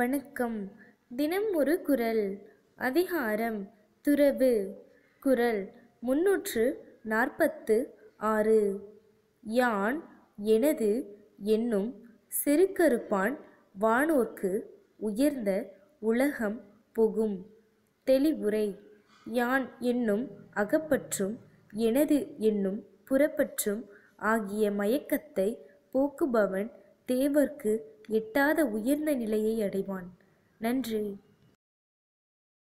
வணக்கம் தினம் ஒரு குரல் அதிகாரம் துறவு குரல் முன்னூற்று நாற்பத்து ஆறு யான் எனது என்னும் சிறுகருப்பான் வானோர்க்கு உயர்ந்த உலகம் புகும் தெளிவுரை யான் என்னும் அகப்பற்றும் எனது என்னும் புறப்பற்றும் ஆகிய மயக்கத்தை போக்குபவன் தேவர்க்கு எட்டாத உயர்ந்த நிலையை அடைவான் நன்றி